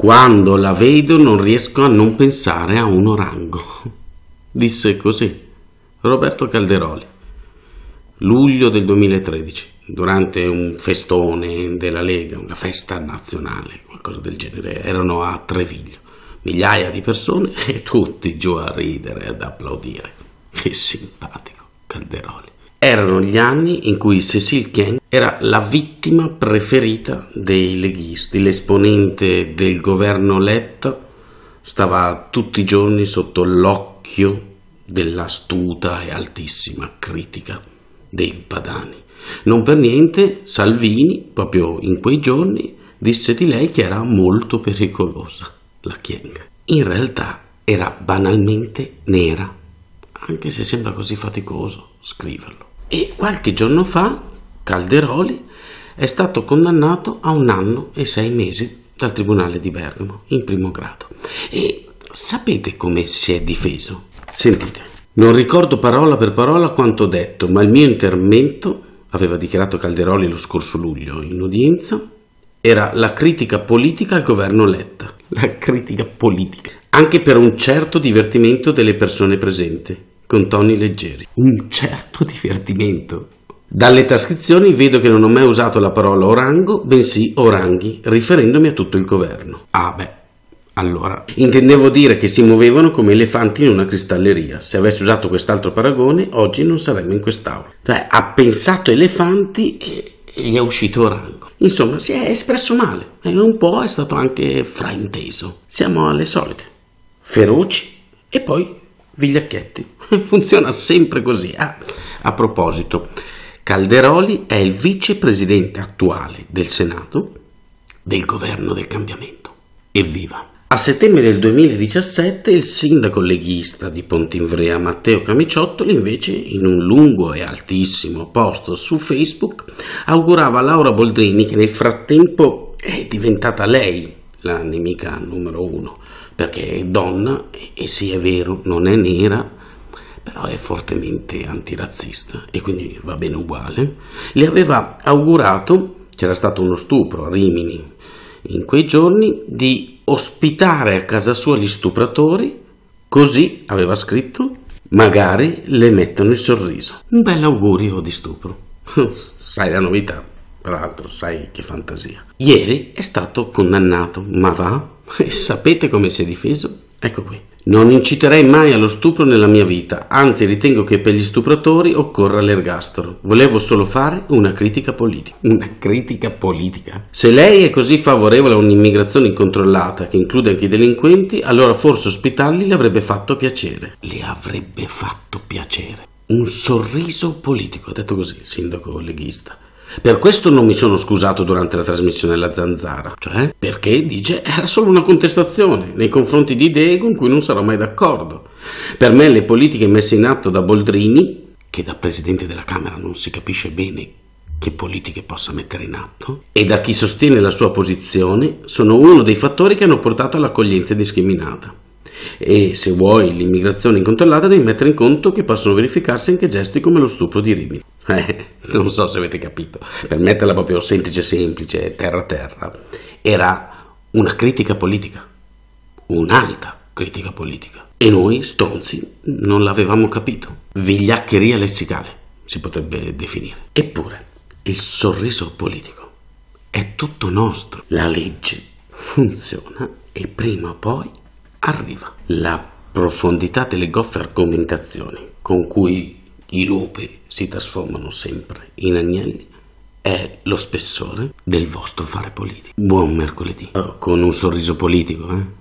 Quando la vedo non riesco a non pensare a un orango. Disse così Roberto Calderoli, luglio del 2013, durante un festone della Lega, una festa nazionale, qualcosa del genere. Erano a Treviglio migliaia di persone e tutti giù a ridere, ad applaudire. Che simpatico, Calderoli erano gli anni in cui Cecil Kang era la vittima preferita dei leghisti, l'esponente del governo Letta stava tutti i giorni sotto l'occhio dell'astuta e altissima critica dei padani. Non per niente Salvini, proprio in quei giorni, disse di lei che era molto pericolosa, la Kieng. In realtà era banalmente nera, anche se sembra così faticoso scriverlo e qualche giorno fa Calderoli è stato condannato a un anno e sei mesi dal Tribunale di Bergamo in primo grado. E sapete come si è difeso? Sentite. Non ricordo parola per parola quanto detto, ma il mio intermento, aveva dichiarato Calderoli lo scorso luglio in udienza, era la critica politica al governo Letta. La critica politica. Anche per un certo divertimento delle persone presenti con toni leggeri, un certo divertimento. Dalle trascrizioni vedo che non ho mai usato la parola orango, bensì oranghi, riferendomi a tutto il governo. Ah beh, allora, intendevo dire che si muovevano come elefanti in una cristalleria. Se avessi usato quest'altro paragone, oggi non saremmo in quest'aula. Cioè, ha pensato elefanti e gli è uscito orango. Insomma, si è espresso male e un po' è stato anche frainteso. Siamo alle solite. Feroci e poi vigliacchetti. Funziona sempre così. Ah, a proposito, Calderoli è il vicepresidente attuale del Senato del governo del cambiamento. Evviva! A settembre del 2017 il sindaco leghista di Pontinvrea Matteo Camiciottoli invece in un lungo e altissimo post su Facebook augurava a Laura Boldrini che nel frattempo è diventata lei la nemica numero uno perché è donna e sì è vero, non è nera, però è fortemente antirazzista e quindi va bene uguale. Le aveva augurato, c'era stato uno stupro a Rimini in quei giorni, di ospitare a casa sua gli stupratori, così aveva scritto, magari le mettono il sorriso. Un bel augurio di stupro. sai la novità, tra l'altro, sai che fantasia. Ieri è stato condannato, ma va, e sapete come si è difeso? Ecco qui. Non inciterei mai allo stupro nella mia vita, anzi ritengo che per gli stupratori occorra l'ergastolo. Volevo solo fare una critica politica. Una critica politica? Se lei è così favorevole a un'immigrazione incontrollata che include anche i delinquenti, allora forse ospitarli le avrebbe fatto piacere. Le avrebbe fatto piacere. Un sorriso politico, ha detto così il sindaco leghista. Per questo non mi sono scusato durante la trasmissione della zanzara, cioè perché, dice, era solo una contestazione nei confronti di idee con cui non sarò mai d'accordo. Per me le politiche messe in atto da Boldrini, che da Presidente della Camera non si capisce bene che politiche possa mettere in atto, e da chi sostiene la sua posizione, sono uno dei fattori che hanno portato all'accoglienza discriminata. E se vuoi l'immigrazione incontrollata devi mettere in conto che possono verificarsi anche gesti come lo stupro di Rimini eh, non so se avete capito, per metterla proprio semplice semplice, terra terra, era una critica politica, un'alta critica politica. E noi, stronzi, non l'avevamo capito. Vigliaccheria lessicale, si potrebbe definire. Eppure, il sorriso politico è tutto nostro. La legge funziona e prima o poi arriva. La profondità delle goffe argomentazioni con cui i lupi si trasformano sempre in agnelli è lo spessore del vostro fare politico. Buon mercoledì. Oh, con un sorriso politico, eh?